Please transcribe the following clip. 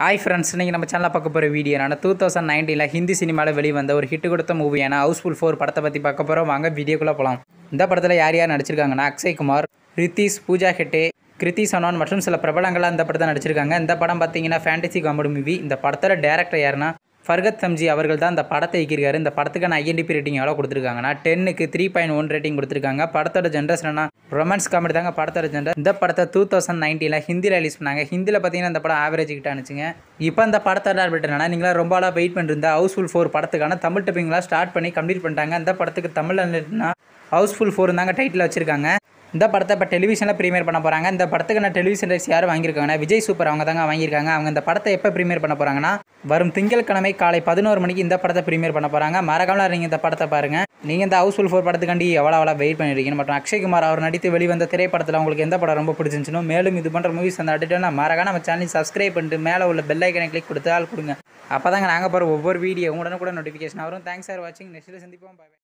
hi friends இன்றைக்கி நம்ம சேனலில் பார்க்க போகிற வீடியோ நான் டூ தௌசண்ட் நைன்டீனில் ஹிந்தி சினிமாவில் வெளிவந்த ஒரு ஹிட் கொடுத்த மூவியான ஹவுஸ்ஃபுல் ஃபோர் படத்தை பற்றி பார்க்க போகிறோம் வாங்க வீடியோக்குள்ளே போகலாம் இந்த படத்தில் யார் யார் நடிச்சிருக்காங்கன்னா அக்ஷய் குமார் ரித்திஷ் பூஜா ஹெட்டே கிருத்தி சனோன் மற்றும் சில பிரபலங்களாக இந்த படத்தை நடிச்சிருக்காங்க இந்த படம் பார்த்தீங்கன்னா ஃபேண்டசி காமெடி மூவி இந்த படத்தில் டேரக்டர் யாருன்னா ஃபர்கத் சம்ஜி அவர்கள் தான் இந்த படத்தை இயக்கியிருக்காரு இந்த படத்துக்கான ஐஎன்டிபி ரேட்டிங் எவ்வளோ கொடுத்துருக்காங்கன்னா டென்னுக்கு த்ரீ பாயிண்ட் ஒன் ரேட்டிங் கொடுத்துருக்காங்க படத்தோட என்னன்னா ரொமான்ஸ் காமெடி தாங்க படத்தோட ஜென்ரஸ் இந்த படத்தை டூ தௌசண்ட் நைன்டீனில் ஹிந்தியில் ரிலீஸ் பண்ணாங்க ஹிந்தியில் பார்த்தீங்கன்னா இந்த படம் ஆவரேஜ் கிட்ட அனுச்சுங்க இப்போ இந்த படத்தோட அப்டேட் என்னன்னா நீங்களாம் ரொம்ப நாளாக வெயிட் பண்ணிருந்தா ஹவுஸ்ஃபுல் ஃபோர் படத்துக்கான தமிழ் டப்பிங்லாம் ஸ்டார்ட் பண்ணி கம்ப்ளீட் பண்ணிட்டாங்க இந்த படத்துக்கு தமிழ் ஹவுஸ்ஃபுல் ஃபோர் தாங்க டைட்டில் வச்சிருக்காங்க இந்த படத்தை இப்போ டெலிவிஷனில் ப்ரீமியர் பண்ண போகிறாங்க இந்த படத்துக்கான டெலிவிஷன் ரைட்ஸ் யார் வாங்கியிருக்காங்கன்னா விஜய் சூப்பர் அவங்க தாங்க வாங்கியிருக்காங்க அவங்க இந்த படத்தை எப்போ ப்ரீமியர் பண்ண போகிறாங்கன்னா வரும் திங்கட்கிழமை காலை பதினோரு மணிக்கு இந்த படத்தை ப்ரீமியர் பண்ண போகிறாங்க மறக்காமல் நீங்கள் இந்த படத்தை பாருங்கள் நீங்கள் இந்த ஹவுஸ்ஃபுல் ஃபோர் படத்துக்காண்டி எவ்வளோ அவ்வளோ வெயிட் பண்ணியிருக்கீங்க மற்றும் அக்ஷய்குமார் அவர் நடித்து வெளிவந்த திரைப்படத்தில் உங்களுக்கு எந்த படம் ரொம்ப பிடிச்சிருந்துச்சுனோ மேலும் இது பண்ணுற மூவிஸ் அந்த அடிட்டோன்னா மறக்காம நம்ம சேனல் சப்ஸ்கிரைப் பண்ணிட்டு மேலே உள்ள பெல் ஐக்கனை கிளிக் கொடுத்து ஆள் கொடுங்க அப்போ தாங்க நாங்கள் போகிற ஒவ்வொரு வீடியோ உடனே கூட நோட்டிஃபிகேஷன் வரும் தேங்க்ஸ் ஃபார் வாட்சிங் நெக்ஸ்ட்டில் சந்திப்போம் பாய்